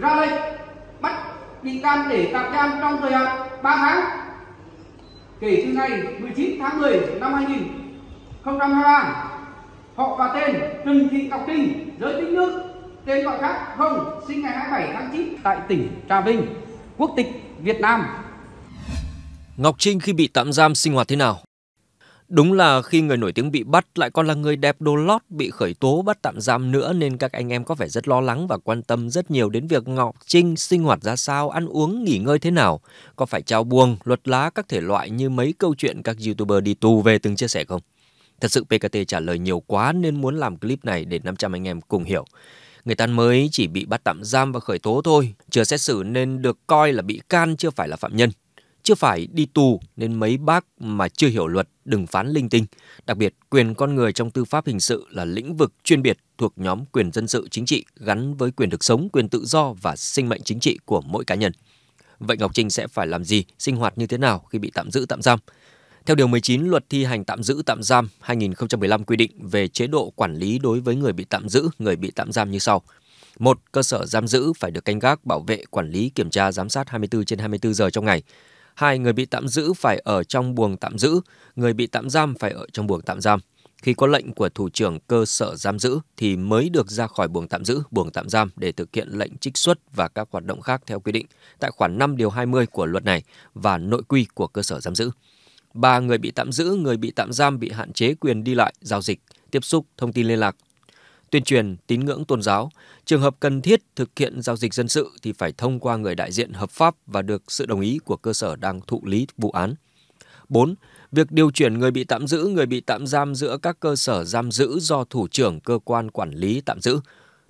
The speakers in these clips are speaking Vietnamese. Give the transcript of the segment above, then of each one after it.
ra lệnh bắt bị can để tạm giam trong thời hạn 3 tháng kể từ ngày 19 tháng 10 năm 2023 họ và tên Trần Thị Ngọc Trinh giới tính nữ tên gọi khác không sinh ngày 27 tháng 9 tại tỉnh Trà Vinh quốc tịch Việt Nam Ngọc Trinh khi bị tạm giam sinh hoạt thế nào Đúng là khi người nổi tiếng bị bắt lại còn là người đẹp đô lót bị khởi tố bắt tạm giam nữa nên các anh em có vẻ rất lo lắng và quan tâm rất nhiều đến việc Ngọc Trinh sinh hoạt ra sao, ăn uống, nghỉ ngơi thế nào, có phải trao buông, luật lá các thể loại như mấy câu chuyện các youtuber đi tù về từng chia sẻ không? Thật sự PKT trả lời nhiều quá nên muốn làm clip này để 500 anh em cùng hiểu. Người ta mới chỉ bị bắt tạm giam và khởi tố thôi, chưa xét xử nên được coi là bị can chưa phải là phạm nhân chưa phải đi tù nên mấy bác mà chưa hiểu luật đừng phán linh tinh. Đặc biệt, quyền con người trong tư pháp hình sự là lĩnh vực chuyên biệt thuộc nhóm quyền dân sự chính trị gắn với quyền được sống, quyền tự do và sinh mệnh chính trị của mỗi cá nhân. Vậy Ngọc Trinh sẽ phải làm gì, sinh hoạt như thế nào khi bị tạm giữ tạm giam? Theo Điều 19 Luật thi hành tạm giữ tạm giam 2015 quy định về chế độ quản lý đối với người bị tạm giữ, người bị tạm giam như sau. Một, cơ sở giam giữ phải được canh gác, bảo vệ, quản lý, kiểm tra, giám sát 24 trên 24 giờ trong ngày. Hai, người bị tạm giữ phải ở trong buồng tạm giữ, người bị tạm giam phải ở trong buồng tạm giam. Khi có lệnh của thủ trưởng cơ sở giam giữ thì mới được ra khỏi buồng tạm giữ, buồng tạm giam để thực hiện lệnh trích xuất và các hoạt động khác theo quy định tại khoản 5 điều 20 của luật này và nội quy của cơ sở giam giữ. Ba người bị tạm giữ, người bị tạm giam bị hạn chế quyền đi lại, giao dịch, tiếp xúc, thông tin liên lạc, tuyên truyền tín ngưỡng tôn giáo. Trường hợp cần thiết thực hiện giao dịch dân sự thì phải thông qua người đại diện hợp pháp và được sự đồng ý của cơ sở đang thụ lý vụ án. 4. Việc điều chuyển người bị tạm giữ, người bị tạm giam giữa các cơ sở giam giữ do thủ trưởng cơ quan quản lý tạm giữ,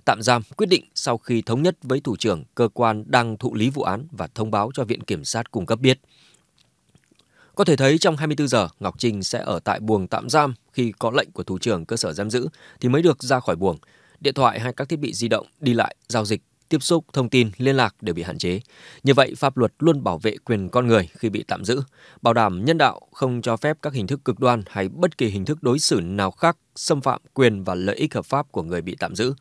tạm giam quyết định sau khi thống nhất với thủ trưởng cơ quan đang thụ lý vụ án và thông báo cho viện kiểm sát cung cấp biết. Có thể thấy trong 24 giờ, Ngọc Trinh sẽ ở tại buồng tạm giam khi có lệnh của thủ trưởng cơ sở giam giữ thì mới được ra khỏi buồng. Điện thoại hay các thiết bị di động đi lại, giao dịch, tiếp xúc, thông tin, liên lạc đều bị hạn chế. Như vậy, pháp luật luôn bảo vệ quyền con người khi bị tạm giữ, bảo đảm nhân đạo, không cho phép các hình thức cực đoan hay bất kỳ hình thức đối xử nào khác xâm phạm quyền và lợi ích hợp pháp của người bị tạm giữ.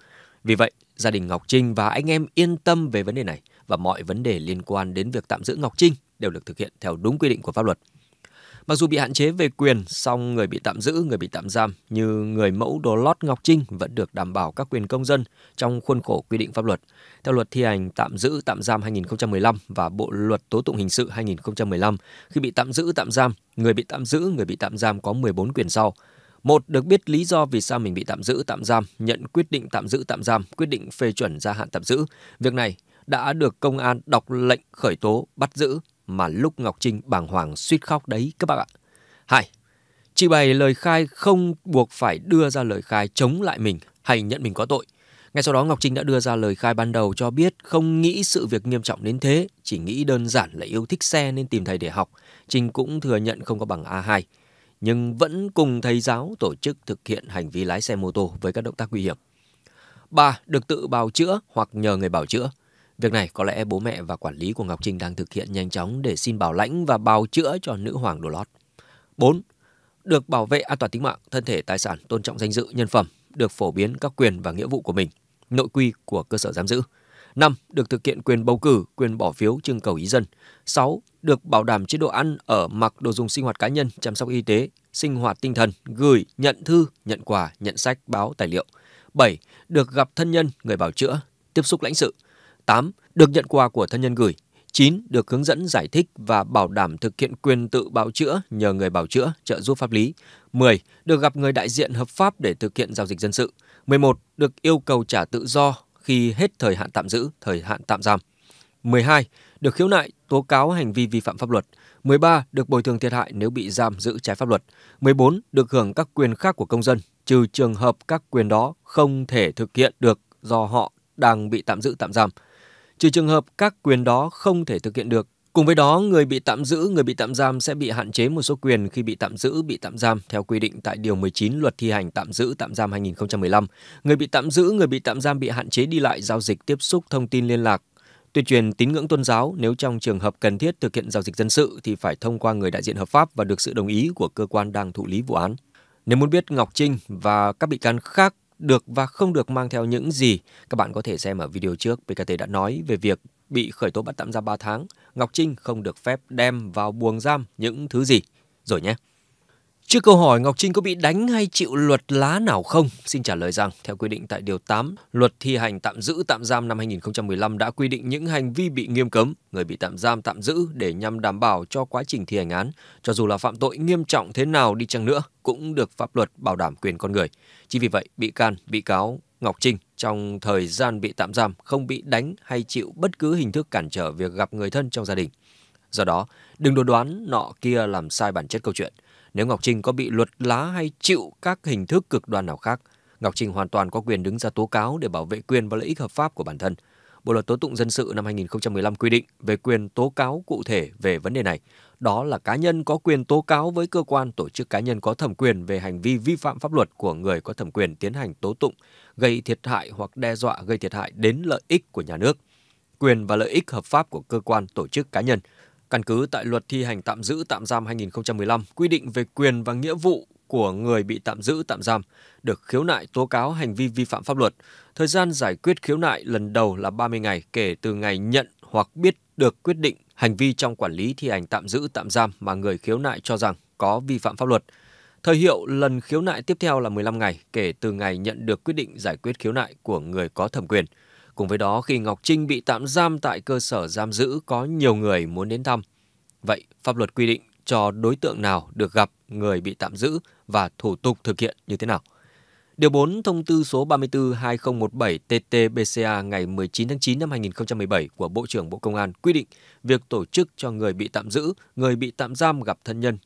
Vì vậy, gia đình Ngọc Trinh và anh em yên tâm về vấn đề này và mọi vấn đề liên quan đến việc tạm giữ Ngọc Trinh đều được thực hiện theo đúng quy định của pháp luật. Mặc dù bị hạn chế về quyền, song người bị tạm giữ, người bị tạm giam như người mẫu Đồ Lót Ngọc Trinh vẫn được đảm bảo các quyền công dân trong khuôn khổ quy định pháp luật. Theo luật thi hành tạm giữ tạm giam 2015 và Bộ luật tố tụng hình sự 2015, khi bị tạm giữ tạm giam, người bị tạm giữ, người bị tạm giam có 14 quyền sau: một, được biết lý do vì sao mình bị tạm giữ tạm giam, nhận quyết định tạm giữ tạm giam, quyết định phê chuẩn gia hạn tạm giữ. Việc này đã được công an đọc lệnh khởi tố, bắt giữ mà lúc Ngọc Trinh bàng hoàng suýt khóc đấy các bạn ạ. Hai, chị bày lời khai không buộc phải đưa ra lời khai chống lại mình hay nhận mình có tội. Ngay sau đó Ngọc Trinh đã đưa ra lời khai ban đầu cho biết không nghĩ sự việc nghiêm trọng đến thế, chỉ nghĩ đơn giản là yêu thích xe nên tìm thầy để học. Trinh cũng thừa nhận không có bằng A2, nhưng vẫn cùng thầy giáo tổ chức thực hiện hành vi lái xe mô tô với các động tác nguy hiểm. 3. Được tự bào chữa hoặc nhờ người bào chữa. Việc này có lẽ bố mẹ và quản lý của Ngọc Trinh đang thực hiện nhanh chóng để xin bảo lãnh và bào chữa cho nữ hoàng đồ Lót. 4. Được bảo vệ an toàn tính mạng, thân thể, tài sản, tôn trọng danh dự, nhân phẩm, được phổ biến các quyền và nghĩa vụ của mình, nội quy của cơ sở giam giữ. 5. Được thực hiện quyền bầu cử, quyền bỏ phiếu, trưng cầu ý dân. 6. Được bảo đảm chế độ ăn, ở, mặc, đồ dùng sinh hoạt cá nhân, chăm sóc y tế, sinh hoạt tinh thần, gửi, nhận thư, nhận quà, nhận sách, báo, tài liệu. 7. Được gặp thân nhân, người bảo chữa, tiếp xúc lãnh sự. 8. Được nhận quà của thân nhân gửi. 9. Được hướng dẫn giải thích và bảo đảm thực hiện quyền tự bào chữa nhờ người bảo chữa trợ giúp pháp lý. 10. Được gặp người đại diện hợp pháp để thực hiện giao dịch dân sự. 11. Được yêu cầu trả tự do khi hết thời hạn tạm giữ, thời hạn tạm giam. 12. Được khiếu nại, tố cáo hành vi vi phạm pháp luật. 13. Được bồi thường thiệt hại nếu bị giam giữ trái pháp luật. 14. Được hưởng các quyền khác của công dân, trừ trường hợp các quyền đó không thể thực hiện được do họ đang bị tạm giữ tạm giam trừ trường hợp các quyền đó không thể thực hiện được. Cùng với đó, người bị tạm giữ, người bị tạm giam sẽ bị hạn chế một số quyền khi bị tạm giữ, bị tạm giam theo quy định tại Điều 19 Luật thi hành tạm giữ, tạm giam 2015. Người bị tạm giữ, người bị tạm giam bị hạn chế đi lại, giao dịch, tiếp xúc, thông tin liên lạc, tuyên truyền tín ngưỡng tôn giáo nếu trong trường hợp cần thiết thực hiện giao dịch dân sự thì phải thông qua người đại diện hợp pháp và được sự đồng ý của cơ quan đang thụ lý vụ án. Nếu muốn biết Ngọc Trinh và các bị can khác được và không được mang theo những gì. Các bạn có thể xem ở video trước, PKT đã nói về việc bị khởi tố bắt tạm giam 3 tháng, Ngọc Trinh không được phép đem vào buồng giam những thứ gì. Rồi nhé. Trước câu hỏi Ngọc Trinh có bị đánh hay chịu luật lá nào không, xin trả lời rằng theo quy định tại điều 8, luật thi hành tạm giữ tạm giam năm 2015 đã quy định những hành vi bị nghiêm cấm, người bị tạm giam tạm giữ để nhằm đảm bảo cho quá trình thi hành án, cho dù là phạm tội nghiêm trọng thế nào đi chăng nữa cũng được pháp luật bảo đảm quyền con người. chính vì vậy, bị can, bị cáo Ngọc Trinh trong thời gian bị tạm giam không bị đánh hay chịu bất cứ hình thức cản trở việc gặp người thân trong gia đình. Do đó, đừng đồn đoán nọ kia làm sai bản chất câu chuyện – nếu Ngọc Trinh có bị luật lá hay chịu các hình thức cực đoan nào khác, Ngọc Trinh hoàn toàn có quyền đứng ra tố cáo để bảo vệ quyền và lợi ích hợp pháp của bản thân. Bộ luật tố tụng dân sự năm 2015 quy định về quyền tố cáo cụ thể về vấn đề này. Đó là cá nhân có quyền tố cáo với cơ quan tổ chức cá nhân có thẩm quyền về hành vi vi phạm pháp luật của người có thẩm quyền tiến hành tố tụng, gây thiệt hại hoặc đe dọa gây thiệt hại đến lợi ích của nhà nước, quyền và lợi ích hợp pháp của cơ quan tổ chức cá nhân Căn cứ tại luật thi hành tạm giữ tạm giam 2015 quy định về quyền và nghĩa vụ của người bị tạm giữ tạm giam được khiếu nại tố cáo hành vi vi phạm pháp luật. Thời gian giải quyết khiếu nại lần đầu là 30 ngày kể từ ngày nhận hoặc biết được quyết định hành vi trong quản lý thi hành tạm giữ tạm giam mà người khiếu nại cho rằng có vi phạm pháp luật. Thời hiệu lần khiếu nại tiếp theo là 15 ngày kể từ ngày nhận được quyết định giải quyết khiếu nại của người có thẩm quyền. Cùng với đó, khi Ngọc Trinh bị tạm giam tại cơ sở giam giữ có nhiều người muốn đến thăm. Vậy, pháp luật quy định cho đối tượng nào được gặp người bị tạm giữ và thủ tục thực hiện như thế nào? Điều 4 thông tư số 34-2017-TT-BCA ngày 19 tháng 9 năm 2017 của Bộ trưởng Bộ Công an quy định việc tổ chức cho người bị tạm giữ, người bị tạm giam gặp thân nhân,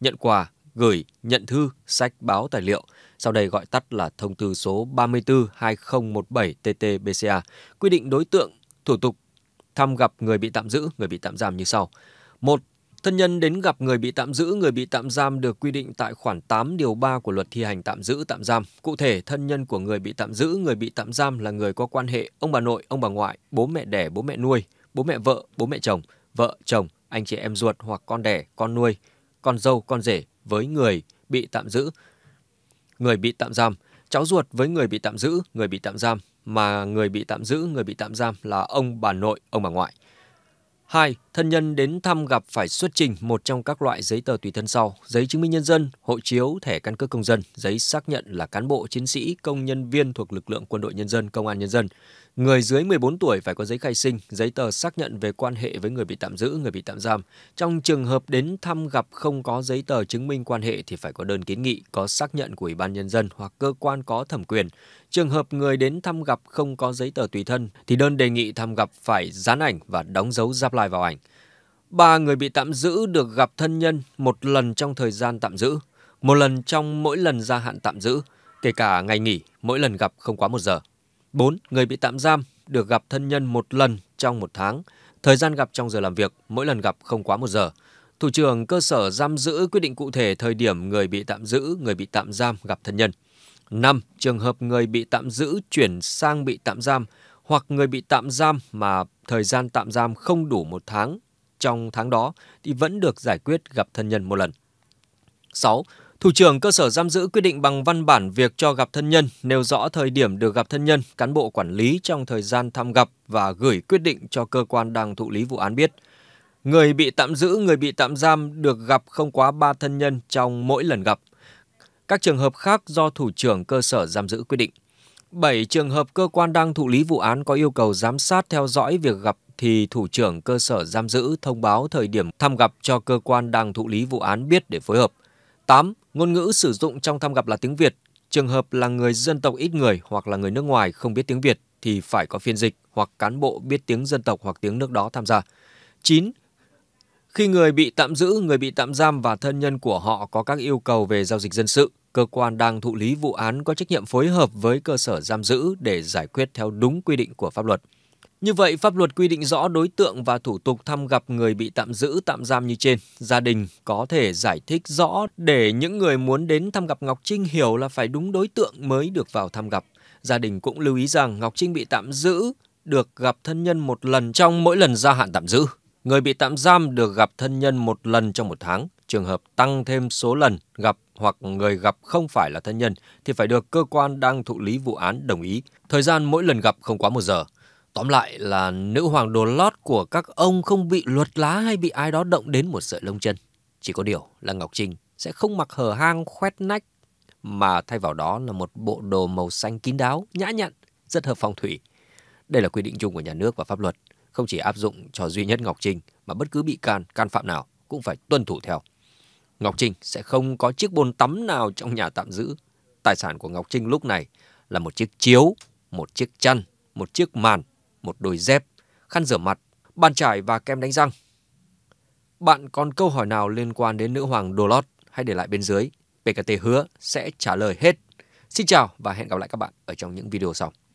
nhận quà, gửi, nhận thư, sách báo tài liệu sau đây gọi tắt là thông tư số 34-2017-TT-BCA, quy định đối tượng, thủ tục thăm gặp người bị tạm giữ, người bị tạm giam như sau. một Thân nhân đến gặp người bị tạm giữ, người bị tạm giam được quy định tại khoản 8 điều 3 của luật thi hành tạm giữ tạm giam. Cụ thể, thân nhân của người bị tạm giữ, người bị tạm giam là người có quan hệ ông bà nội, ông bà ngoại, bố mẹ đẻ, bố mẹ nuôi, bố mẹ vợ, bố mẹ chồng, vợ chồng, anh chị em ruột hoặc con đẻ, con nuôi, con dâu, con rể với người bị tạm giữ người bị tạm giam, cháu ruột với người bị tạm giữ, người bị tạm giam, mà người bị tạm giữ, người bị tạm giam là ông bà nội, ông bà ngoại. 2. Thân nhân đến thăm gặp phải xuất trình một trong các loại giấy tờ tùy thân sau: giấy chứng minh nhân dân, hộ chiếu, thẻ căn cước công dân, giấy xác nhận là cán bộ chiến sĩ, công nhân viên thuộc lực lượng quân đội nhân dân, công an nhân dân, Người dưới 14 tuổi phải có giấy khai sinh, giấy tờ xác nhận về quan hệ với người bị tạm giữ, người bị tạm giam. Trong trường hợp đến thăm gặp không có giấy tờ chứng minh quan hệ thì phải có đơn kiến nghị, có xác nhận của Ủy ban Nhân dân hoặc cơ quan có thẩm quyền. Trường hợp người đến thăm gặp không có giấy tờ tùy thân thì đơn đề nghị thăm gặp phải dán ảnh và đóng dấu giáp lai vào ảnh. Ba người bị tạm giữ được gặp thân nhân một lần trong thời gian tạm giữ, một lần trong mỗi lần gia hạn tạm giữ, kể cả ngày nghỉ, mỗi lần gặp không quá một giờ. 4. Người bị tạm giam được gặp thân nhân một lần trong một tháng. Thời gian gặp trong giờ làm việc, mỗi lần gặp không quá một giờ. Thủ trưởng cơ sở giam giữ quyết định cụ thể thời điểm người bị tạm giữ, người bị tạm giam gặp thân nhân. 5. Trường hợp người bị tạm giữ chuyển sang bị tạm giam hoặc người bị tạm giam mà thời gian tạm giam không đủ một tháng trong tháng đó thì vẫn được giải quyết gặp thân nhân một lần. 6. Thủ trưởng cơ sở giam giữ quyết định bằng văn bản việc cho gặp thân nhân, nêu rõ thời điểm được gặp thân nhân, cán bộ quản lý trong thời gian thăm gặp và gửi quyết định cho cơ quan đang thụ lý vụ án biết. Người bị tạm giữ, người bị tạm giam được gặp không quá 3 thân nhân trong mỗi lần gặp. Các trường hợp khác do thủ trưởng cơ sở giam giữ quyết định. 7 trường hợp cơ quan đang thụ lý vụ án có yêu cầu giám sát theo dõi việc gặp thì thủ trưởng cơ sở giam giữ thông báo thời điểm thăm gặp cho cơ quan đang thụ lý vụ án biết để phối hợp – 8. Ngôn ngữ sử dụng trong thăm gặp là tiếng Việt. Trường hợp là người dân tộc ít người hoặc là người nước ngoài không biết tiếng Việt thì phải có phiên dịch hoặc cán bộ biết tiếng dân tộc hoặc tiếng nước đó tham gia. 9. Khi người bị tạm giữ, người bị tạm giam và thân nhân của họ có các yêu cầu về giao dịch dân sự, cơ quan đang thụ lý vụ án có trách nhiệm phối hợp với cơ sở giam giữ để giải quyết theo đúng quy định của pháp luật. Như vậy, pháp luật quy định rõ đối tượng và thủ tục thăm gặp người bị tạm giữ tạm giam như trên. Gia đình có thể giải thích rõ để những người muốn đến thăm gặp Ngọc Trinh hiểu là phải đúng đối tượng mới được vào thăm gặp. Gia đình cũng lưu ý rằng Ngọc Trinh bị tạm giữ được gặp thân nhân một lần trong mỗi lần gia hạn tạm giữ. Người bị tạm giam được gặp thân nhân một lần trong một tháng. Trường hợp tăng thêm số lần gặp hoặc người gặp không phải là thân nhân thì phải được cơ quan đang thụ lý vụ án đồng ý. Thời gian mỗi lần gặp không quá một giờ. Tóm lại là nữ hoàng đồ lót của các ông không bị luật lá hay bị ai đó động đến một sợi lông chân. Chỉ có điều là Ngọc Trinh sẽ không mặc hở hang khoét nách mà thay vào đó là một bộ đồ màu xanh kín đáo, nhã nhặn, rất hợp phong thủy. Đây là quy định chung của nhà nước và pháp luật, không chỉ áp dụng cho duy nhất Ngọc Trinh mà bất cứ bị can, can phạm nào cũng phải tuân thủ theo. Ngọc Trinh sẽ không có chiếc bồn tắm nào trong nhà tạm giữ. Tài sản của Ngọc Trinh lúc này là một chiếc chiếu, một chiếc chăn, một chiếc màn một đôi dép, khăn rửa mặt, bàn chải và kem đánh răng. Bạn còn câu hỏi nào liên quan đến nữ hoàng Dolot hãy để lại bên dưới. PKT hứa sẽ trả lời hết. Xin chào và hẹn gặp lại các bạn ở trong những video sau.